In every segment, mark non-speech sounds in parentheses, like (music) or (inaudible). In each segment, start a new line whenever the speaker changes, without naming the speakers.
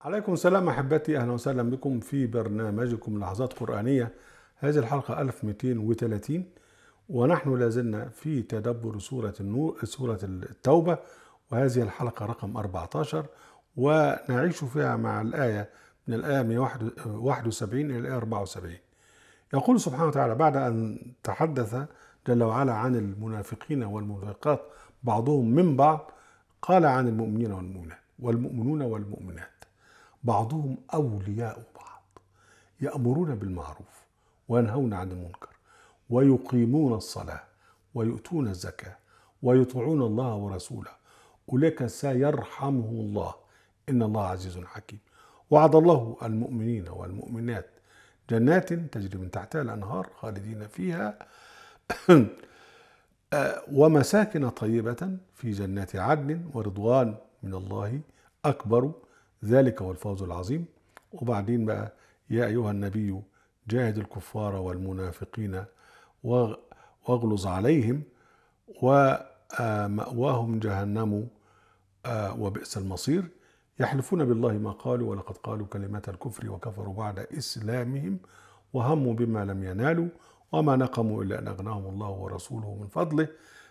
عليكم السلام احبتي اهلا وسهلا بكم في برنامجكم لحظات قرانيه هذه الحلقه 1230 ونحن لازلنا في تدبر سوره النور سوره التوبه وهذه الحلقه رقم 14 ونعيش فيها مع الايه من الايه 171 الى الايه 74 يقول سبحانه وتعالى بعد ان تحدث جل وعلا عن المنافقين والمنافقات بعضهم من بعض قال عن المؤمنين والمؤمنات والمؤمنون والمؤمنات بعضهم أولياء بعض يأمرون بالمعروف وينهون عن المنكر ويقيمون الصلاة ويؤتون الزكاة ويطيعون الله ورسوله أولئك سيرحمهم الله إن الله عزيز حكيم وعد الله المؤمنين والمؤمنات جنات تجري من تحتها الأنهار خالدين فيها (clears throat) آه، ومساكن طيبة في جنات عدن ورضوان من الله أكبر ذلك هو الفوز العظيم وبعدين بقى يا أيها النبي جاهد الكفار والمنافقين واغلظ عليهم ومأواهم جهنم آه، وبئس المصير يحلفون بالله ما قالوا ولقد قالوا كلمة الكفر وكفروا بعد إسلامهم وهموا بما لم ينالوا وما نقموا إلا أن أغناهم الله ورسوله من فضله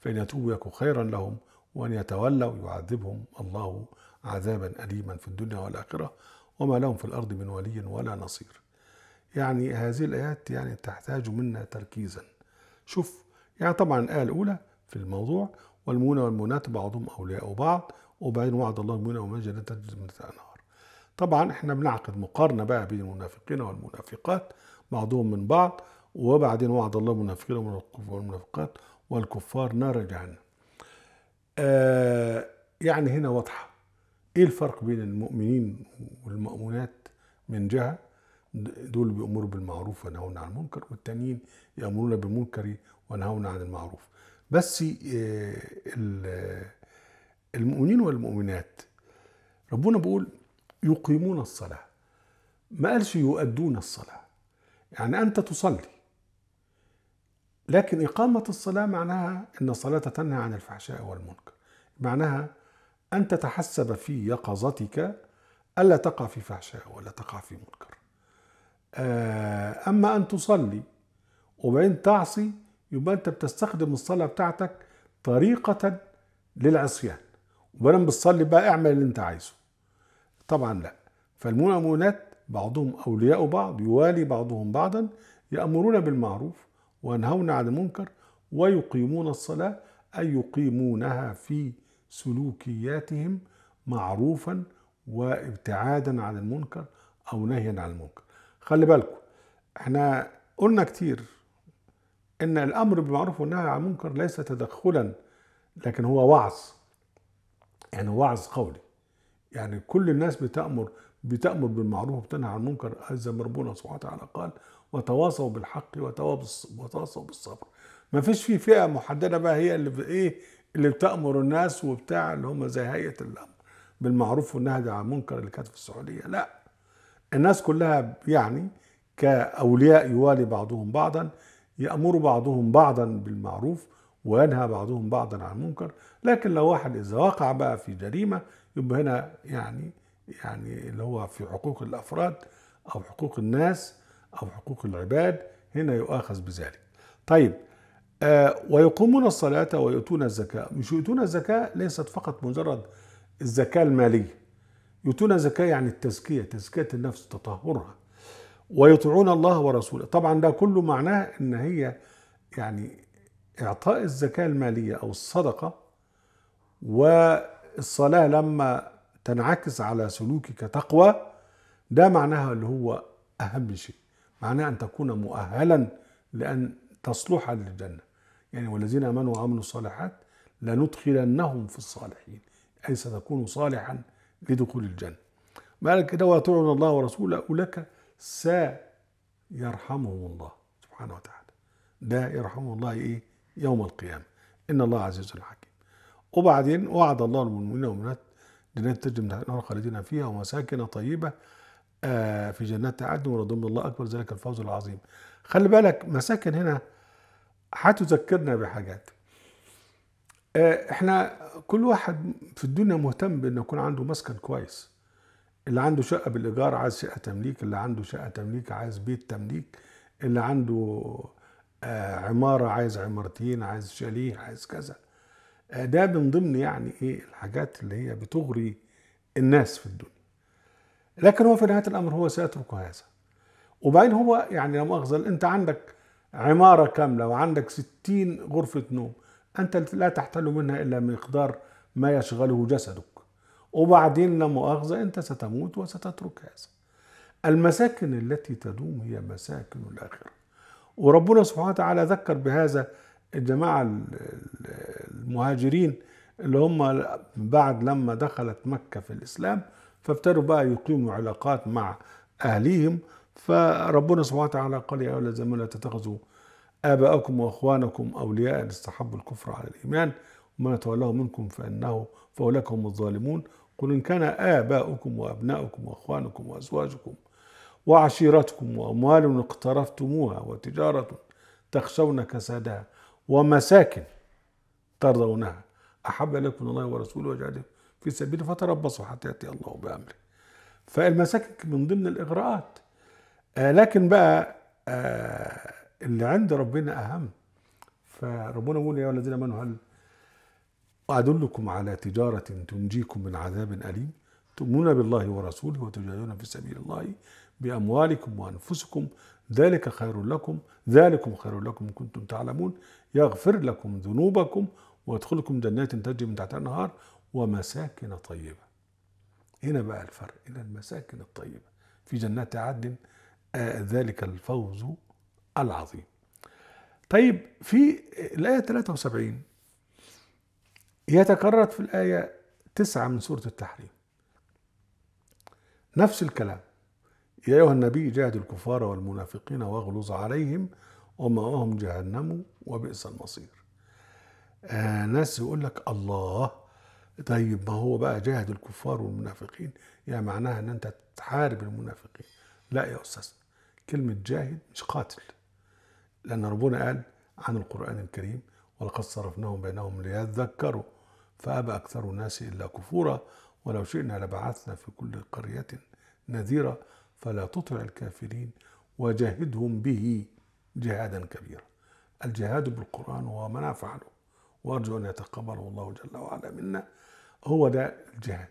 فإن يتوبوا يكون خيرا لهم وأن يتولوا يعذبهم الله عذابا أليما في الدنيا والآخرة وما لهم في الأرض من ولي ولا نصير يعني هذه الآيات يعني تحتاج منا تركيزا شوف يعني طبعا الآية الأولى في الموضوع والمؤمنون والمؤمنات بعضهم أولياء بعض وبعدين وعد الله المؤمنين والمؤمنات جنات تجد من الأنهار طبعا احنا بنعقد مقارنة بقى بين المنافقين والمنافقات بعضهم من بعض وبعدين وعد الله المنافقين والمنافقات والكفار نار جهنم آه يعني هنا واضحة ايه الفرق بين المؤمنين والمؤمنات من جهه دول بيأمروا بالمعروف وينهون عن المنكر والتانيين يأمرون بالمنكر ونهون عن المعروف بس آه، المؤمنين والمؤمنات ربنا بيقول يقيمون الصلاة ما قالش يؤدون الصلاة يعني أنت تصلي لكن إقامة الصلاة معناها أن الصلاة تنهى عن الفحشاء والمنكر معناها أن تتحسب في يقظتك ألا تقع في فحشاء ولا تقع في منكر آه، أما أن تصلي وبعدين تعصي يبقى أنت بتستخدم الصلاة بتاعتك طريقة للعصيان وبعدين بتصلي بقى اعمل اللي أنت عايزه طبعا لا فالمؤمنات بعضهم أولياء بعض يوالي بعضهم بعضا يأمرون بالمعروف وينهون عن المنكر ويقيمون الصلاة أي يقيمونها في سلوكياتهم معروفا وابتعادا عن المنكر او نهيا عن المنكر خلي بالكم احنا قلنا كتير ان الامر بالمعروف والنهي عن المنكر ليس تدخلا لكن هو وعظ يعني وعظ قولي يعني كل الناس بتامر بتامر بالمعروف وبتنهى عن المنكر زي ما ربنا سبحانه وتعالى قال وتواصوا بالحق وتواصوا بالصبر ما فيش في فئه محدده بقى هي اللي ايه اللي بتأمر الناس وبتاع اللي هم زي هيئة الأمر بالمعروف والنهي عن المنكر اللي كانت في السعودية لا الناس كلها يعني كأولياء يوالي بعضهم بعضا يأمر بعضهم بعضا بالمعروف وينهى بعضهم بعضا عن المنكر لكن لو واحد إذا وقع بقى في جريمة يبقى هنا يعني يعني اللي هو في حقوق الأفراد أو حقوق الناس أو حقوق العباد هنا يؤاخذ بذلك طيب آه، ويقومون الصلاة ويؤتون الزكاة مش يؤتون الزكاة ليست فقط مجرد الزكاة المالية يؤتون الزكاة يعني التزكية تزكية النفس تطهرها ويطيعون الله ورسوله طبعا ده كله معناه ان هي يعني اعطاء الزكاة المالية او الصدقة والصلاة لما تنعكس على سلوكك تقوى ده معناها اللي هو اهم شيء معناه ان تكون مؤهلا لان تصلح للجنه يعني والذين امنوا وعملوا الصالحات لندخلنهم في الصالحين اي ستكون صالحا لدخول الجنه ما كده ويطيعون الله ورسوله اولئك سيرحمهم الله سبحانه وتعالى ده يرحمه الله ايه يوم القيامه ان الله عزيز حكيم وبعدين وعد الله المؤمنين والمؤمنات جنات تجري من تحتها خالدين فيها ومساكن طيبه آه، في جنات عدن ورضوان الله اكبر ذلك الفوز العظيم خلي بالك مساكن هنا هتذكرنا بحاجات آه، احنا كل واحد في الدنيا مهتم بان يكون عنده مسكن كويس اللي عنده شقه بالايجار عايز شقه تمليك اللي عنده شقه تمليك عايز بيت تمليك اللي عنده آه عماره عايز عمارتين عايز شاليه عايز كذا آه ده من ضمن يعني ايه الحاجات اللي هي بتغري الناس في الدنيا لكن هو في نهايه الامر هو سيترك هذا وبعدين هو يعني لا مؤاخذه انت عندك عمارة كاملة وعندك ستين غرفة نوم أنت لا تحتل منها إلا مقدار ما يشغله جسدك وبعدين لا مؤاخذة أنت ستموت وستترك هذا المساكن التي تدوم هي مساكن الآخرة وربنا سبحانه وتعالى ذكر بهذا الجماعة المهاجرين اللي هم بعد لما دخلت مكة في الإسلام فابتدوا بقى يقيموا علاقات مع أهليهم فربنا سبحانه وتعالى قال يا أولى الزمان لا تتخذوا آباءكم وإخوانكم أولياء استحبوا الكفر على الإيمان ومن تولاه منكم فإنه فأولئك هم الظالمون قل إن كان آباؤكم وأبناؤكم وإخوانكم وأزواجكم وعشيرتكم وأموال اقترفتموها وتجارة تخشون كسادها ومساكن ترضونها أحب لكم الله ورسوله وجعله في سبيله فتربصوا حتى يأتي الله بأمره فالمساكن من ضمن الإغراءات آه، لكن بقى آه، اللي عند ربنا اهم فربنا يقول يا الذين امنوا هل ادلكم على تجاره تنجيكم من عذاب اليم تؤمنون بالله ورسوله وتجاهدون في سبيل الله باموالكم وانفسكم ذلك خير لكم ذلكم خير لكم إن كنتم تعلمون يغفر لكم ذنوبكم ويدخلكم جنات تجري من تحتها النهار ومساكن طيبه هنا بقى الفرق الى المساكن الطيبه في جنات عدن ذلك الفوز العظيم طيب في الآية 73 هي تكررت في الآية 9 من سورة التحريم نفس الكلام يا أيها النبي جاهد الكفار والمنافقين واغلظ عليهم ومأواهم جهنم وبئس المصير آه ناس يقول لك الله طيب ما هو بقى جاهد الكفار والمنافقين يا يعني معناها ان انت تحارب المنافقين لا يا استاذ كلمة جاهد مش قاتل لأن ربنا قال عن القرآن الكريم ولقد صرفناهم بينهم ليذكروا فأبى أكثر الناس إلا كفورا ولو شئنا لبعثنا في كل قرية نذيرا فلا تطع الكافرين وجاهدهم به جهادا كبيرا الجهاد بالقرآن هو ما نفعله وأرجو أن يتقبله الله جل وعلا منا هو ده الجهاد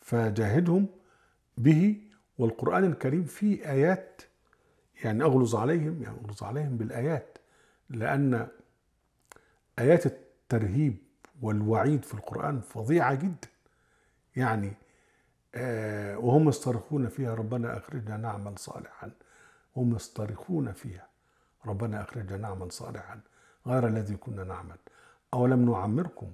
فجاهدهم به والقرآن الكريم فيه آيات يعني أغلظ عليهم يعني أغلظ عليهم بالآيات لأن آيات الترهيب والوعيد في القرآن فظيعة جدا يعني آه، وهم يصطرخون فيها ربنا أخرجنا نعمل صالحا هم يصطرخون فيها ربنا أخرجنا نعمل صالحا غير الذي كنا نعمل أولم نعمركم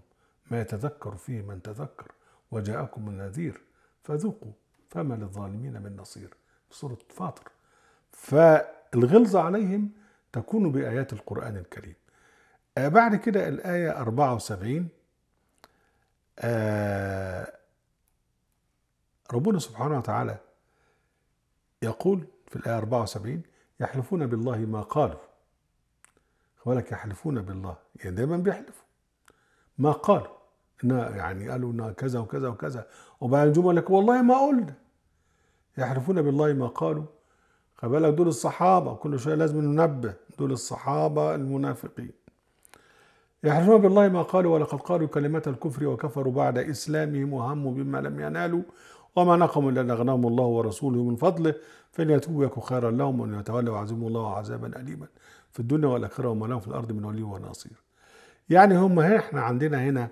ما يتذكر فيه من تذكر وجاءكم النذير فذوقوا فما للظالمين من نصير في سورة فاطر فالغلظة عليهم تكون بآيات القرآن الكريم آه، بعد كده الآية 74 آه، ربنا سبحانه وتعالى يقول في الآية 74 يحلفون بالله ما قالوا ولك يحلفون بالله يعني دايما بيحلفوا ما قالوا إنها يعني قالوا إنها كذا وكذا وكذا وبعد الجملة لك والله ما قلنا يحلفون بالله ما قالوا بالك دول الصحابة كل شوية لازم ننبه دول الصحابة المنافقين يحلفون بالله ما قالوا ولقد قالوا كلمة الكفر وكفروا بعد إسلامهم وهموا بما لم ينالوا وما نقموا إلا أن أغناهم الله ورسوله من فضله فإن يتوبوا خيرا لهم وإن يتولوا يعذبهم الله عذابا أليما في الدنيا والآخرة وما لهم في الأرض من ولي ونصير يعني هم إحنا عندنا هنا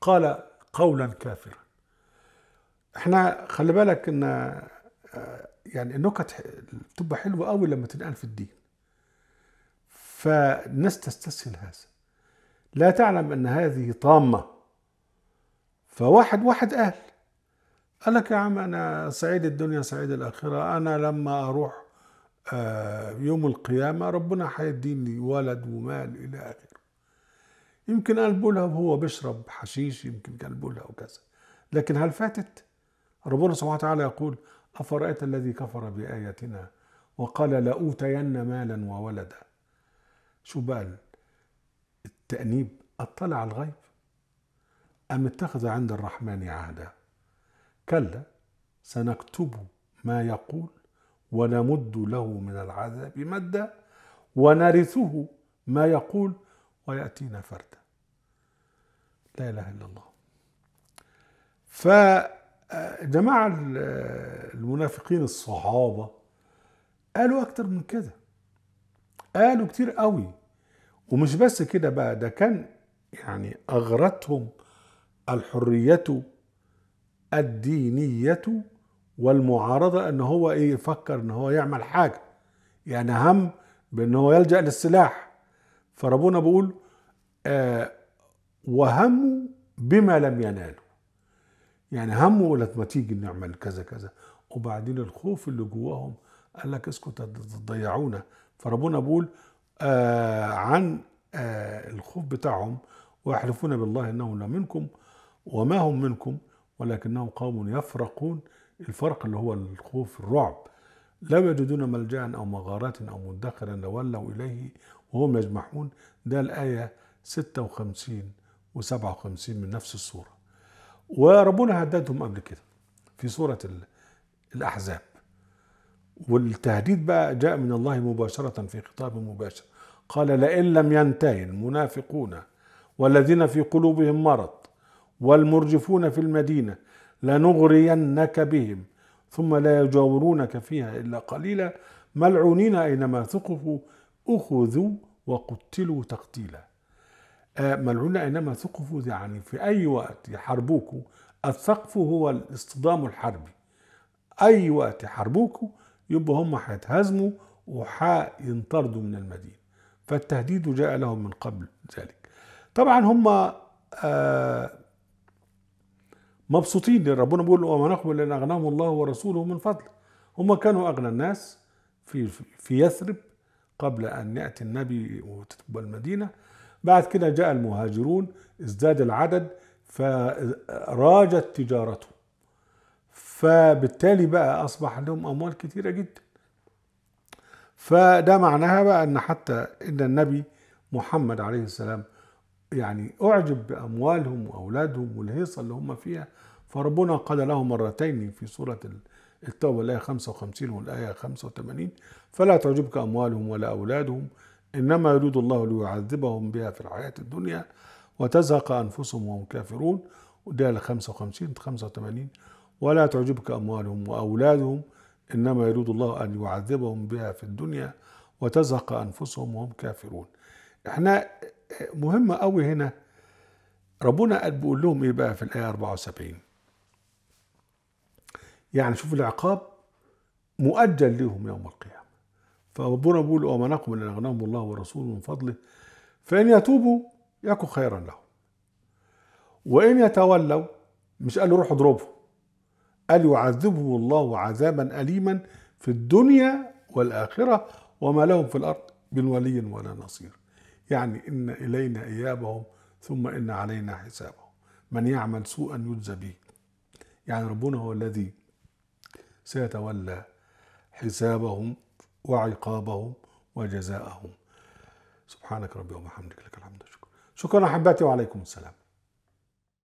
قال قولا كافرا احنا خلي بالك ان آه، يعني النكت بتبقى حلوه قوي لما تنقال في الدين فالناس تستسهل هذا لا تعلم ان هذه طامه فواحد واحد قال قال لك يا عم انا سعيد الدنيا سعيد الاخره انا لما اروح آه، يوم القيامه ربنا هيديني ولد ومال الى اخره يمكن قال بولها وهو بيشرب حشيش يمكن قال بولها وكذا لكن هل فاتت ربنا سبحانه وتعالى يقول أفرأيت الذي كفر بآياتنا وقال لأوتين مالا وولدا شو بقى التأنيب اطلع على الغيب أم اتخذ عند الرحمن عهدا كلا سنكتب ما يقول ونمد له من العذاب مدا ونرثه ما يقول ويأتينا فردا لا إله إلا الله ف جماعة المنافقين الصحابة قالوا أكتر من كده قالوا كتير قوي ومش بس كده بقى ده كان يعني أغرتهم الحرية الدينية والمعارضة ان هو ايه يفكر ان هو يعمل حاجة يعني هم بان هو يلجأ للسلاح فربنا بيقول آه وهموا بما لم ينالوا يعني همه قالت ما تيجي نعمل كذا كذا وبعدين الخوف اللي جواهم قال لك اسكت هتضيعونا فربنا بيقول آه عن آه الخوف بتاعهم ويحلفون بالله انه لا منكم وما هم منكم ولكنهم قوم يفرقون الفرق اللي هو الخوف الرعب لو يجدون ملجا او مغارات او مدخرا لولوا اليه وهم يجمحون ده الايه 56 و57 من نفس السوره وربنا هددهم قبل كده في سورة الأحزاب والتهديد بقى جاء من الله مباشرة في خطاب مباشر قال لئن لم ينتهي المنافقون والذين في قلوبهم مرض والمرجفون في المدينة لنغرينك بهم ثم لا يجاورونك فيها إلا قليلا ملعونين أينما ثقفوا أخذوا وقتلوا تقتيلا آه، ملعون أينما ثقفوا يعني في أي وقت يحاربوكوا الثقف هو الاصطدام الحربي أي وقت يحاربوكوا يبقى هم هيتهزموا وهينطردوا من المدينة فالتهديد جاء لهم من قبل ذلك طبعا هم آه، مبسوطين ربنا بيقول وما نقبل لان اغناهم الله ورسوله من فضله هم كانوا اغنى الناس في في يثرب قبل ان ياتي النبي وتتبع المدينه بعد كده جاء المهاجرون ازداد العدد فراجت تجارته فبالتالي بقى أصبح عندهم أموال كثيرة جدا فده معناها بقى أن حتى أن النبي محمد عليه السلام يعني أعجب بأموالهم وأولادهم والهيصة اللي هم فيها فربنا قال له مرتين في سورة التوبة الآية 55 والآية 85 فلا تعجبك أموالهم ولا أولادهم إنما يريد الله ليعذبهم بها في الحياة الدنيا وتزهق أنفسهم وهم كافرون وده 55 85 ولا تعجبك أموالهم وأولادهم إنما يريد الله أن يعذبهم بها في الدنيا وتزهق أنفسهم وهم كافرون احنا مهمة قوي هنا ربنا قد بيقول لهم ايه بقى في الآية 74 يعني شوف العقاب مؤجل لهم يوم القيامة فربنا بيقول وما نقم ان اغناهم الله ورسوله من فضله فان يتوبوا يكن خيرا لهم وان يتولوا مش قال روح اضربه قال يعذبهم الله عذابا اليما في الدنيا والاخره وما لهم في الارض من ولي ولا نصير يعني ان الينا ايابهم ثم ان علينا حسابهم من يعمل سوءا يجزى به يعني ربنا هو الذي سيتولى حسابهم وعقابهم وجزاءهم سبحانك ربي وبحمدك لك الحمد والشكر شكرا احبتي وعليكم السلام